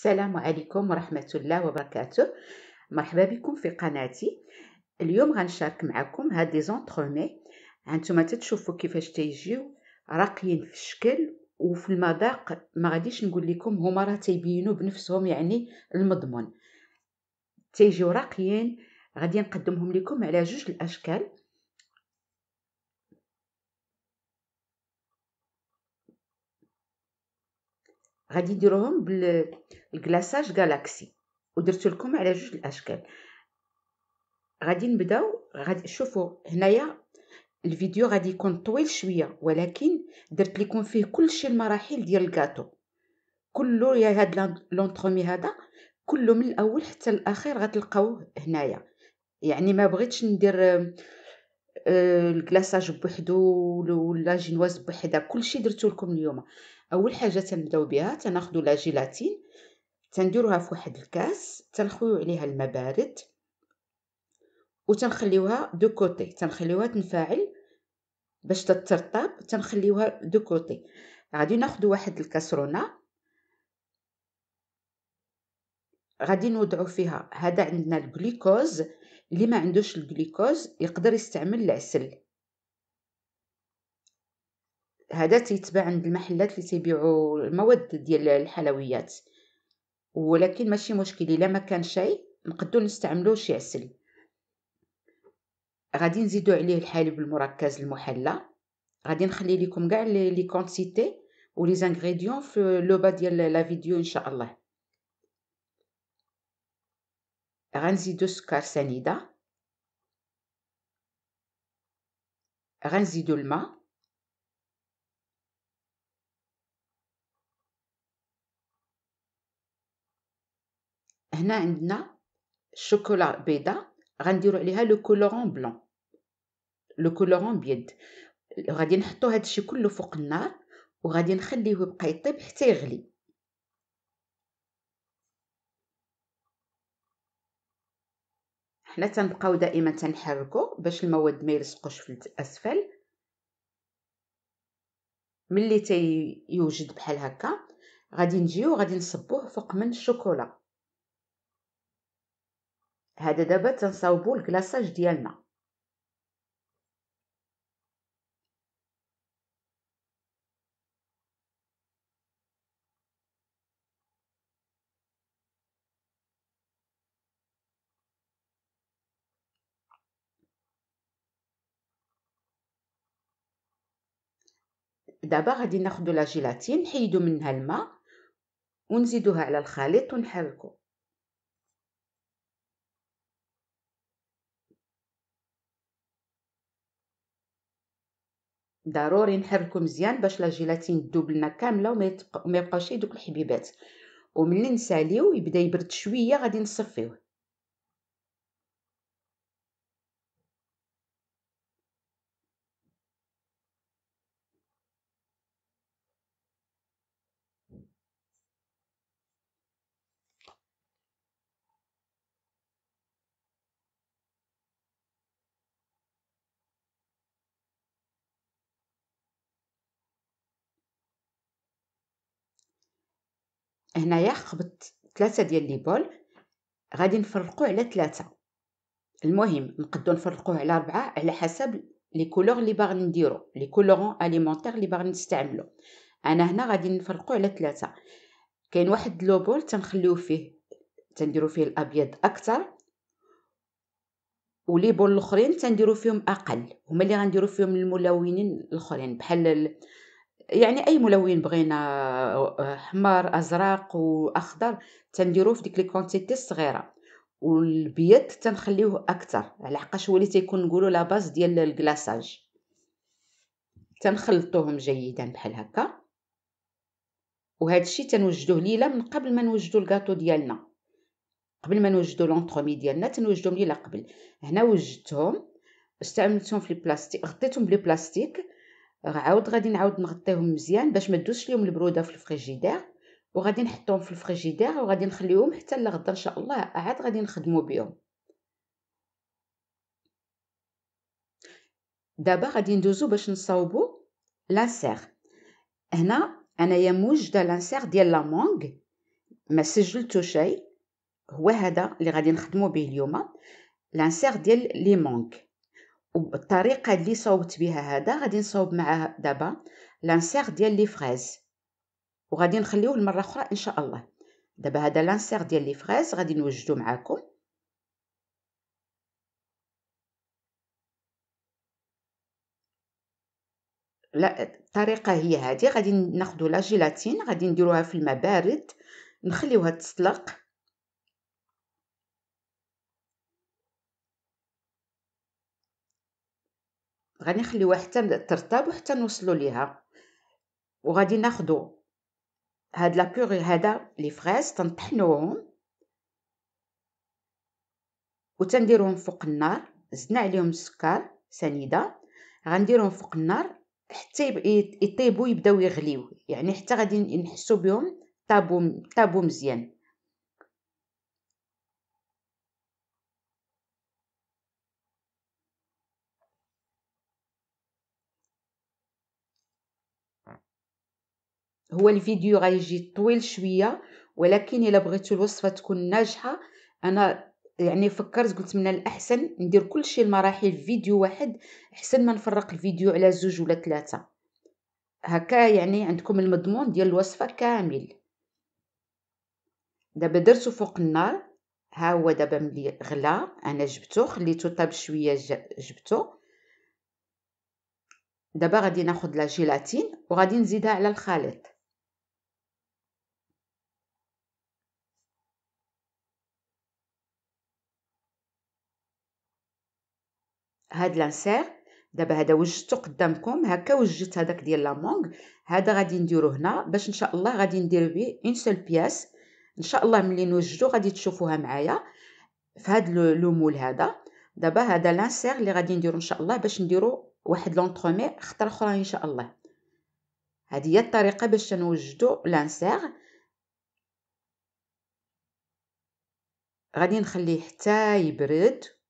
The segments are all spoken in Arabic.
السلام عليكم ورحمة الله وبركاته مرحبا بكم في قناتي اليوم غنشارك معكم هاد دي زونترومي هانتوما تتشوفوا كيفاش تيجيو راقيين في الشكل وفي المذاق ما غاديش نقول لكم هما راه تيبينوا بنفسهم يعني المضمون تيجيو راقيين غادي نقدمهم لكم على جوج الاشكال غادي نديروهم بال الكلاساج جالاكسي ودرت لكم على جوج الاشكال غادي نبداو غادي شوفوا هنايا الفيديو غادي يكون طويل شويه ولكن درت لكم فيه كلشي المراحل ديال الكاتو كله يا هاد لونطرومي هذا كله من الاول حتى الاخير غتلقاوه هنايا يعني ما بغيتش ندير آه، الكلاصاج بوحدو ولا جينواز بوحدها كلشي درتو لكم اليوم اول حاجه تنبداو بها تناخذوا لا جيلاتين تنديروها في واحد الكاس تنخويو عليها الماء بارد وتنخليوها دو كوتي تنخليوها تنفاعل باش تترطب تنخليوها دو كوتي غادي ناخذ واحد الكاسرونه غادي نوضعو فيها هذا عندنا الجلوكوز اللي ما عندوش الجلوكوز يقدر يستعمل العسل هذا تيتباع عند المحلات اللي تيبيعوا المواد ديال الحلويات ولكن ماشي مشكل الا ما كان شاي نقدو نستعملو شي عسل غادي نزيدو عليه الحليب المركز المحلى غادي نخلي لكم كاع لي كونتيتي ولي زانغريديون في لوبا ديال لا فيديو ان شاء الله غنزيدو سكر سنيده غنزيدو الماء هنا عندنا الشوكولا بيضة غنديرو عليها لو كولورون بلون لو كولورون بيض غادي نحطو هادشي كله فوق النار وغادي نخليه يبقى يطيب حتى يغلي حنا تنبقاو دائما تنحركو باش المواد ما يلصقوش في الاسفل ملي تيوجد بحال هكا غادي نجيو غادي نصبوه فوق من الشوكولا هذا دابا تنصاوبو الكلاصاج ديالنا دابا غادي ناخدو لا جيلاتين نحيدو منها الماء ونزيدوها على الخليط ونحركوه ضروري نحركو مزيان باش لا جيلاتين تذوب لنا كامله وما يبقاوش دوك الحبيبات وملي نساليو يبدا يبرد شويه غادي نصفيوه هنايا خبطت ثلاثة ديال لي بول غادي نفرقو على ثلاثة المهم نقدو نفرقوه على ربعة على حسب لي كولور لي باغي نديرو لي كولورون اليمونتيغ لي باغي نستعملو انا هنا غادي نفرقو على ثلاثة كاين واحد لو بول تنخليو فيه تنديرو فيه الابيض اكثر ولي بول لخرين تنديرو فيهم اقل هما لي غنديرو فيهم الملونين الاخرين بحال يعني اي ملون بغينا احمر ازرق واخضر تنديروه في ديك لي كونتيتي الصغيره والبيض تنخليوه اكثر حقاش هو اللي تيكون نقولوا لا باز ديال الكلاصاج تنخلطوهم جيدا بحال هكا وهذا الشيء تنوجدوه ليله من قبل ما نوجدوا الكاطو ديالنا قبل ما نوجدوا لونطومي ديالنا تنوجدوهم ليله قبل هنا وجدتهم استعملتهم في البلاستيك غطيتهم بالبلاستيك عاود غادي نعاود نغطيهم مزيان باش ما تدوزش ليهم البروده في الفريجيدير وغادي نحطهم في الفريجيدير وغادي نخليهم حتى لغدا ان شاء الله عاد غادي نخدموا بهم دابا غادي ندوزو باش نصاوبو لانسير هنا انايا موجده لانسير ديال لا مونغ ما سجلتو شيء هو هذا اللي غادي نخدمو به اليوم لانسير ديال لي مونغ والطريقه اللي صوبت بها هذا غادي نصوب معاه دابا لانسيغ ديال لي فريز وغادي نخليوه المره اخرى ان شاء الله دابا هذا لانسيغ ديال لي فريز غادي نوجدو معاكم لا الطريقه هي هذه غادي ناخذ لا جيلاتين غادي نديروها في الماء بارد نخليوها تسلق غنخليوها حتى ترطب وحتى نوصلوا ليها وغادي ناخذوا هاد لا بوري هذا لي فريز تنطحنوهم وتنديروهم فوق النار زدنا عليهم السكر سنيده غنديروهم فوق النار حتى يطيبوا يبداو يغليو يعني حتى غادي نحسو بهم طابو طابو مزيان هو الفيديو غيجي طويل شويه ولكن الا بغيتو الوصفه تكون ناجحه انا يعني فكرت قلت من الاحسن ندير كلشي المراحل في فيديو واحد احسن ما نفرق الفيديو على زوج ولا ثلاثه هكا يعني عندكم المضمون ديال الوصفه كامل دابا درتو فوق النار ها هو دابا ملي غلا انا جبتو خليته طاب شويه جبتو دابا غادي ناخذ لا جيلاتين وغادي نزيدها على الخليط هاد لانسير دابا هذا وجدته قدامكم هكا وجدت هذاك ديال لامونغ هذا غادي نديرو هنا باش ان شاء الله غادي ندير به اون سول بياس ان شاء الله ملي نوجدو غادي تشوفوها معايا في هاد لو مول هذا دابا هذا لانسير اللي غادي نديرو ان شاء الله باش نديرو واحد لونطرومي خطره اخرى ان شاء الله هذه هي الطريقه باش نوجدو لانسير غادي نخليه حتى يبرد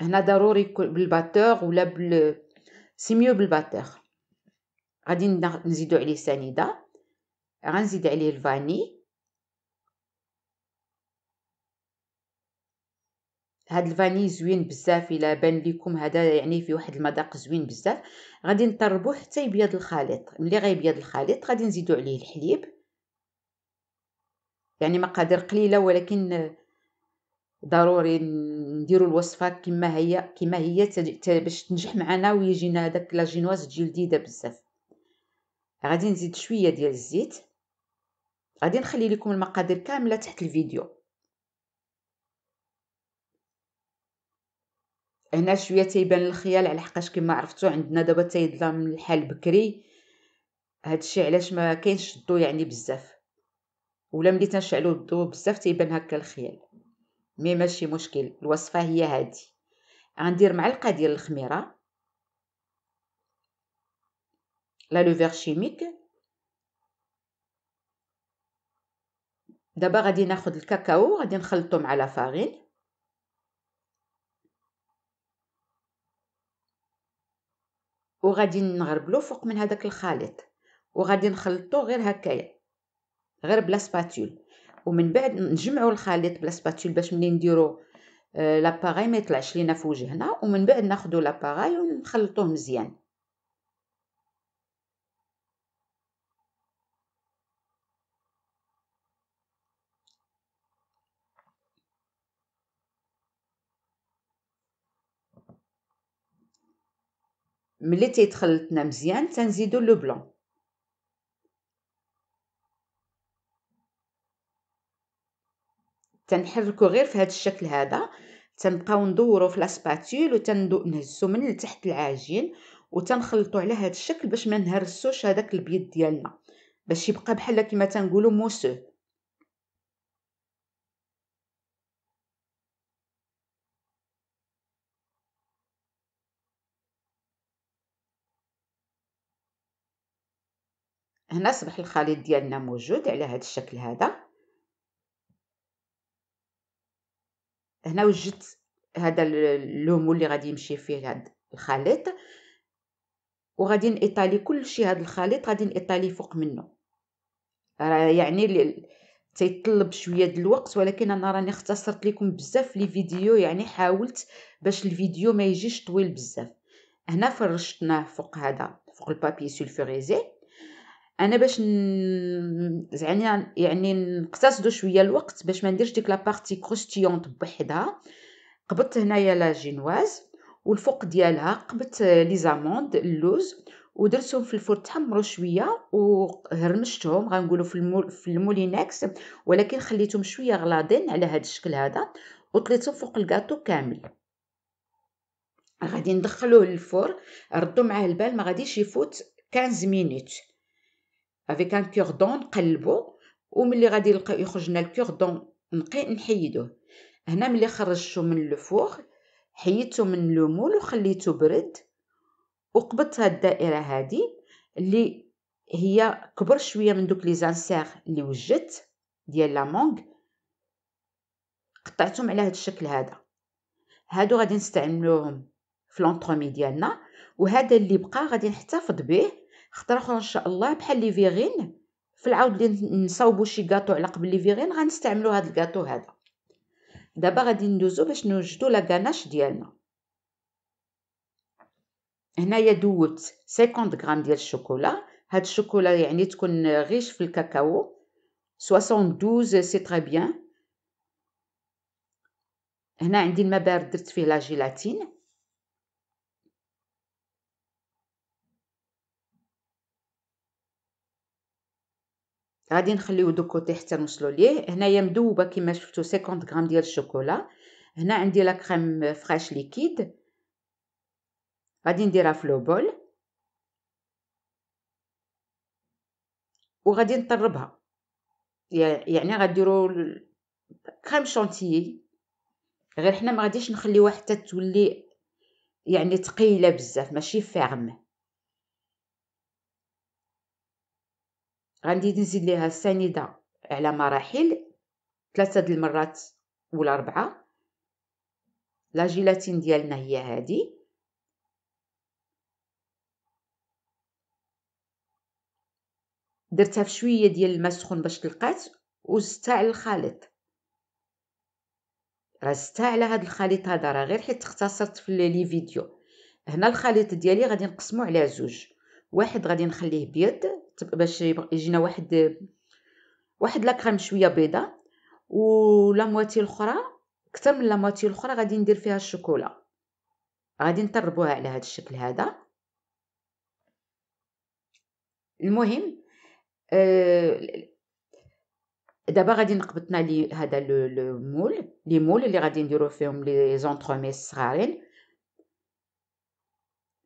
هنا ضروري بالباتور ولا بال سي ميو بالباتور غادي نزيدو عليه سنيده غنزيد عليه الفاني هاد الفاني زوين بزاف الا بان لكم هذا يعني في واحد المذاق زوين بزاف غادي نطربوه حتى يبيض الخليط ملي غيبيض الخليط غادي نزيدو عليه الحليب يعني مقادير قليله ولكن ضروري نديروا الوصفه كما هي كما هي باش تنجح معنا ويجينا هذاك لا جينواز تجي لذيذه بزاف غادي نزيد شويه ديال الزيت غادي نخلي لكم المقادير كامله تحت الفيديو هنا شويه تيبان الخيال على حقاش كما عرفتو عندنا دابا تيظلم الحال بكري هادشي علاش ما كاينش الضو يعني بزاف ولا ملي تنشعلو الضو بزاف تيبان هكا الخيال مي ماشي مشكل الوصفة هي هادي غندير معلقة ديال الخميرة لا لوفير شيميك دابا غادي ناخد الكاكاو غادي نخلطو مع لا فارين وغادي نغربلو فوق من هذاك الخليط وغادي نخلطو غير هكايا غير بلا سباتول ومن بعد نجمعوا الخليط بلا سباتول باش ملي نديرو آه، لاباغاي ما يطلعش لينا في وجهنا ومن بعد ناخذوا لاباغاي ونخلطوه مزيان ملي تيتخلطنا مزيان تنزيدو لو بلون تنحركو غير في هذا الشكل هذا تنبقاو ندورو في لاسباتول وتنهزو من لتحت العجين وتنخلطو على هذا الشكل باش ما نهرسوش هذاك البيض ديالنا باش يبقى بحال كما تنقولو موسو هنا صبح الخليط ديالنا موجود على هذا الشكل هذا هنا وجدت هذا اللومو اللي غادي يمشي فيه هذا الخليط وغادي نإيطالي كلشي هذا الخليط غادي نإيطالي فوق منه يعني تيطلب شويه ديال الوقت ولكن انا راني اختصرت لكم بزاف لي فيديو يعني حاولت باش الفيديو ما يجيش طويل بزاف هنا فرشتناه فوق هذا فوق البابي سولفوريزي انا باش زعما يعني, يعني نقتصدوا شويه الوقت باش ما نديرش ديك لابارتي كروستيونط بوحدها قبضت هنايا لا جينواز والفوق ديالها قبضت لي زاموند اللوز ودرتهم في الفرن تحمروا شويه وهرمشتهم غنقولوا في المول في المولينكس ولكن خليتهم شويه غلاضين على هذا الشكل هذا وطليتهم فوق الكاطو كامل غادي ندخلوه للفرن ردوا معاه البال ما غاديش يفوت 15 مينوت افيك ان كوردون نقلبو وملي غادي يخرج لنا الكوردون نقي نحيدوه هنا ملي خرجتو من الفوق حيدتو من لومول وخليته برد وقبضت هاد الدائره هادي اللي هي كبر شويه من دوك لي زانسير اللي وجدت ديال لا مونغ قطعتهم على هاد الشكل هذا هادو غادي نستعملوهم في لونطرومي ديالنا وهذا اللي بقى غادي نحتفظ به خطر اخرى ان شاء الله بحال لي فيغين في العاود اللي نصاوبوا شي كاطو على قبل لي فيغين غنستعملوا هذا الكاطو هذا دابا غادي ندوزو باش نوجدوا لا كاناش ديالنا هنايا دوبت 50 غرام ديال الشوكولا هاد الشوكولا يعني تكون غيش في الكاكاو 72 سي تري بيان هنا عندي الماء بارد درت فيه لا جيلاتين غادي نخليو دو كوتي حتى نوصلو ليه هنايا مذوبه كما شفتو 50 غرام ديال الشوكولا هنا عندي لا كريم فريش ليكيد غادي نديرها في لو بول وغادي نطربها يعني غديروا كريم شونتيي غير حنا ما غاديش نخليوها حتى تولي يعني ثقيله بزاف ماشي فاغمه غندي نزيد ليها السنيده على مراحل ثلاثه د المرات ولا اربعه لا جيلاتين ديالنا هي هذه درتها في شويه ديال الماء سخون باش تلقات وزدتها على الخليط راه على هذا الخليط هذا راه غير حيت اختصرت في لي فيديو هنا الخليط ديالي غادي نقسمه على زوج واحد غادي نخليه بيض باش يجينا واحد واحد لاكريم شويه ولا مواتي الاخرى كتر من لامواتي الاخرى غادي ندير فيها الشوكولا غادي نطربوها على هذا الشكل هذا المهم آه دابا غادي نقبطنا لي هذا لو مول لي مول اللي غادي نديرو فيهم لي زونتروميس صغارين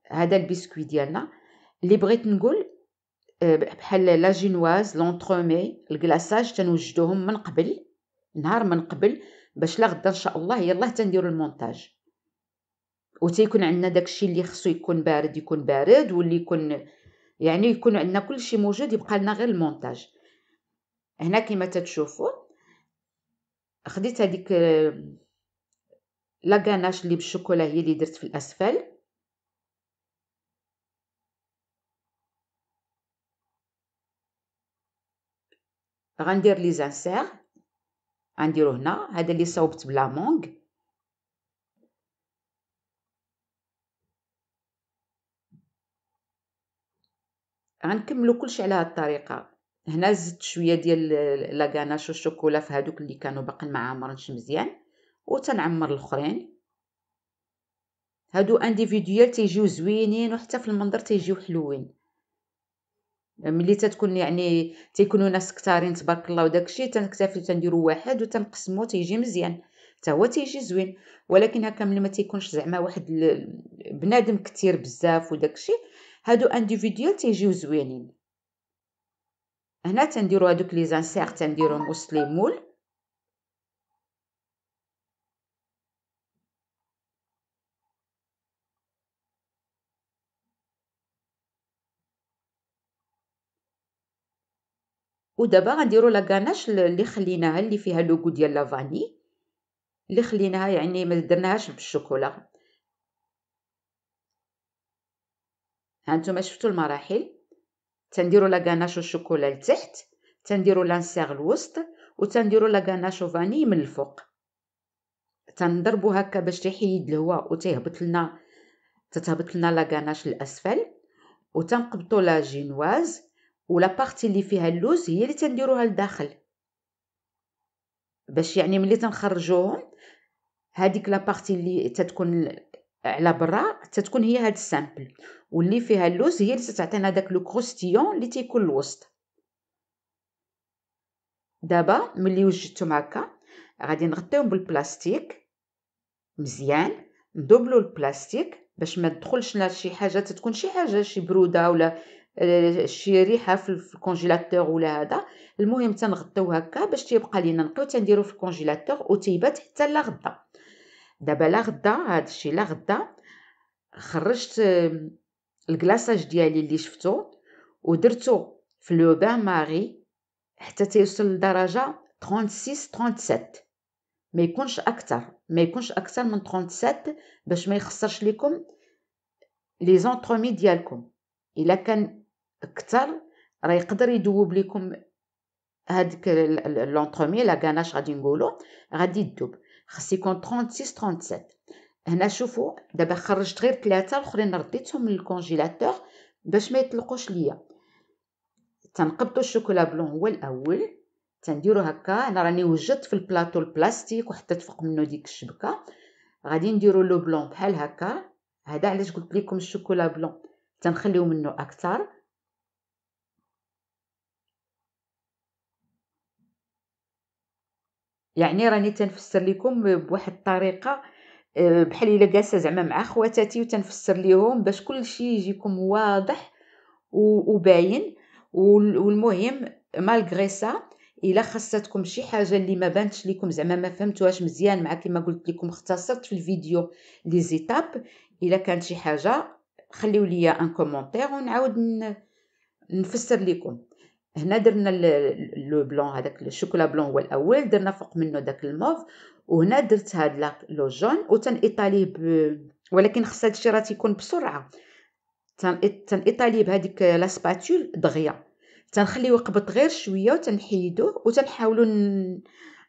هذا البسكوي ديالنا اللي بغيت نقول بحال لا جينواز لونترومي الكلاصاج تنوجدوهم من قبل نهار من قبل باش لا غدا ان شاء الله يلاه تنديروا المونتاج وتيكون عندنا داكشي اللي خصو يكون بارد يكون بارد واللي يكون يعني يكون عندنا كلشي موجود يبقى لنا غير المونتاج هنا كما تتشوفوا خديت هذيك لاكاناش اللي بالشوكولا هي اللي درت في الاسفل غندير لي زانسير غنديرو هنا هذا اللي صوبت بلا مونغ غنكملو كلشي على هاد الطريقه هنا زدت شويه ديال لاكاناش والشوكولا في هادوك اللي كانوا باقي معامرينش مزيان مزيان وتنعمر الاخرين هادو انديفيديوال تيجيو زوينين وحتى في المنظر تيجيو حلوين ملي تتكون يعني تيكونوا ناس كثارين تبارك الله وداك الشيء تنكتفي تنديروا واحد وتنقسمو تيجي مزيان حتى هو تيجي زوين ولكن هكا ملي ما تيكونش زعما واحد بنادم كثير بزاف وداك الشيء هادو انديفيديو تيجيو زوينين هنا تنديروا هادوك لي زانسير تنديرهم وسط لي مول ودابا غنديرو لاكاناش اللي خليناها اللي فيها لوغو ديال لافاني اللي خليناها يعني ما درناهاش بالشوكولا هانتوما شفتوا المراحل تنديروا لاكاناش والشوكولا لتحت تنديروا لانسيغ الوسط وتنديروا لاكاناش وفاني من الفوق تنضربو هكا باش تيحيد الهواء وتهبط لنا تتهبط لنا لاكاناش الاسفل وتنقبطوا لا جينواز ولا بارتي اللي فيها اللوز هي اللي تنديروها لداخل باش يعني ملي تنخرجوهم هذيك لا بارتي اللي تتكون على برا تتكون هي هاد السامبل واللي فيها اللوز هي اللي تتعطينا داك لو كروستيون اللي تيكون الوسط دابا ملي وجدتهم هكا غادي نغطيهم بالبلاستيك مزيان ندوبلو البلاستيك باش ما تدخلش لنا شي حاجه تتكون شي حاجه شي بروده ولا شي ريحه في الكونجيلاتور ولا هذا المهم تنغطيو هكا باش تيبقى لينا نقي وتنديرو في الكونجيلاتور وتيبات حتى لغدا دابا لغدا هذا الشيء لغدا خرجت آه، الكلاصاج ديالي اللي شفتو ودرتو في لو بان ماري حتى تيوصل لدرجه 36 37 ما يكونش اكثر ما يكونش اكثر من 37 باش ما يخسرش لكم لي زونترومي ديالكم الا كان اكثر راه يقدر يذوب لكم هذيك لونترومي لا غاناش غادي نقولو غادي يذوب خص يكون 36 37 هنا شوفوا دابا خرجت غير ثلاثه الاخرين رديتهم للكونجيلاتور باش ما يطلقوش ليا تنقبطوا الشوكولا بلون هو الاول تنديرو هكا انا راني وجدت في البلاطو البلاستيك وحطيت فوق منه ديك الشبكه غادي نديرو لو بلون بحال هكا هذا علاش قلت لكم الشوكولا بلون تنخليو منه اكثر يعني راني تنفسر لكم بواحد الطريقه آه، بحال الا جالسه زعما مع خواتاتي وتنفسر ليهم باش كل شيء يجيكم واضح وباين والمهم مالغري سا الا خاصتكم شي حاجه اللي ما بانتش لكم زعما ما فهمتوهاش مزيان مع كما قلت لكم اختصرت في الفيديو لي زيتاب الا كانت شي حاجه خليو ليا ان كومونتير ونعاود نفسر لكم هنا درنا لو بلون هذاك الشوكولا بلون هو الاول درنا فوق منه داك الموف وهنا درت هاد لو جون وتنقيطاليه ب... ولكن خص هادشي راه تيكون بسرعه تنقيطاليه بهذيك لا سباتول دغيا تنخليه يقبط غير شويه وتنحيدوه وتنحاولوا ن...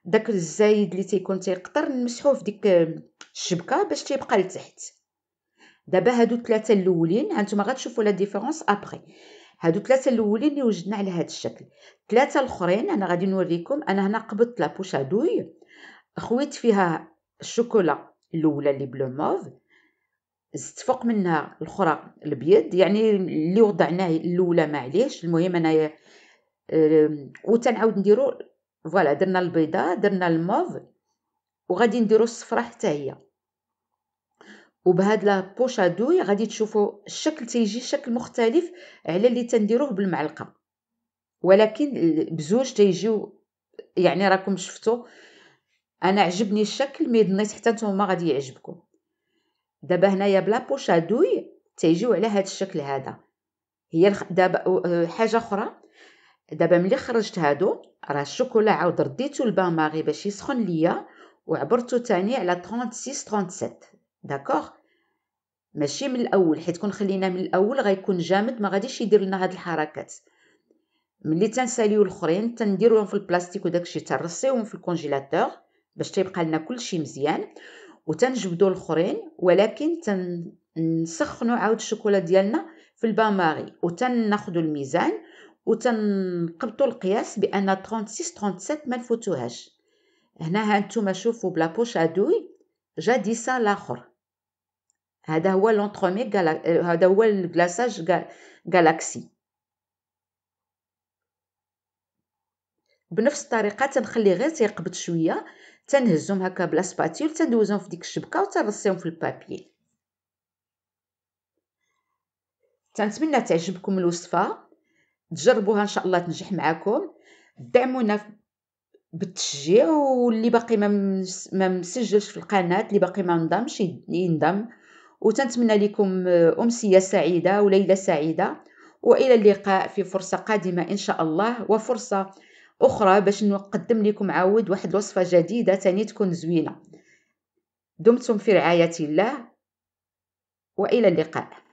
داك الزايد اللي تيكون تيقطر نمسحوه في ديك الشبكه باش تيبقى لتحت دابا هادو الثلاثه الاولين هانتوما غتشوفوا لا ديفيرونس ابري هادو ثلاثه الاولين اللي وجدنا على هذا الشكل ثلاثه الاخرين انا غادي نوريكم انا هنا قبضت لابوشادوي خويت فيها الشوكولا الاولى اللي بلو موف زدت فوق منها الاخرى البيض يعني اللي وضعناه الاولى معليش المهم انايا وتنعاود نديرو فوالا درنا البيضه درنا الموف وغادي نديرو الصفرة حتى هي وبهاد لا بوشادوي غادي تشوفوا الشكل تيجي شكل مختلف على اللي تنديروه بالمعلقه ولكن بزوج تيجيو يعني راكم شفتوا انا عجبني الشكل مي ضنيت حتى نتوما غادي يعجبكم دابا هنايا بلا بوشادوي تيجيو على هذا الشكل هذا هي دابا أه، حاجه اخرى دابا ملي خرجت هادو راه الشوكولا عاود رديتو البان ماغي باش يسخن ليا وعبرتو تاني على 36 37 داكوغ ماشي من الاول حيت كون خلينا من الاول غيكون جامد ما غاديش يدير لنا هاد الحركات ملي تنساليو الاخرين تنديروهم في البلاستيك وداكشي تنرصيوهم في الكونجيلاتور باش تيبقى لنا كلشي مزيان وتنجبدو الاخرين ولكن تنسخنو عاود الشوكولا ديالنا في البان ماري وتناخذوا الميزان وتنقبطوا القياس بان 36 37 ما نفوتوهاش هنا هانتوما شوفوا بلا بوش ادوي جا ديسا لاخر هذا هو لونترومي آه، هذا هو الكلاساج غالاكسي بنفس الطريقه تنخلي غير تيقبض شويه تنهزهم هكا بلا سباتيول تندوزهم في ديك الشبكه وتنرسيهم في البابي تنتمنى تعجبكم الوصفه تجربوها ان شاء الله تنجح معكم دعمونا بالتشجيع واللي باقي ما مسجلش في القناه اللي باقي ما نضمش ينضم وتنتمنى لكم آه، أمسية سعيدة وليلة سعيدة وإلى اللقاء في فرصة قادمة إن شاء الله وفرصة أخرى باش نقدم لكم عاود واحد الوصفة جديدة تاني تكون زوينة دمتم في رعاية الله وإلى اللقاء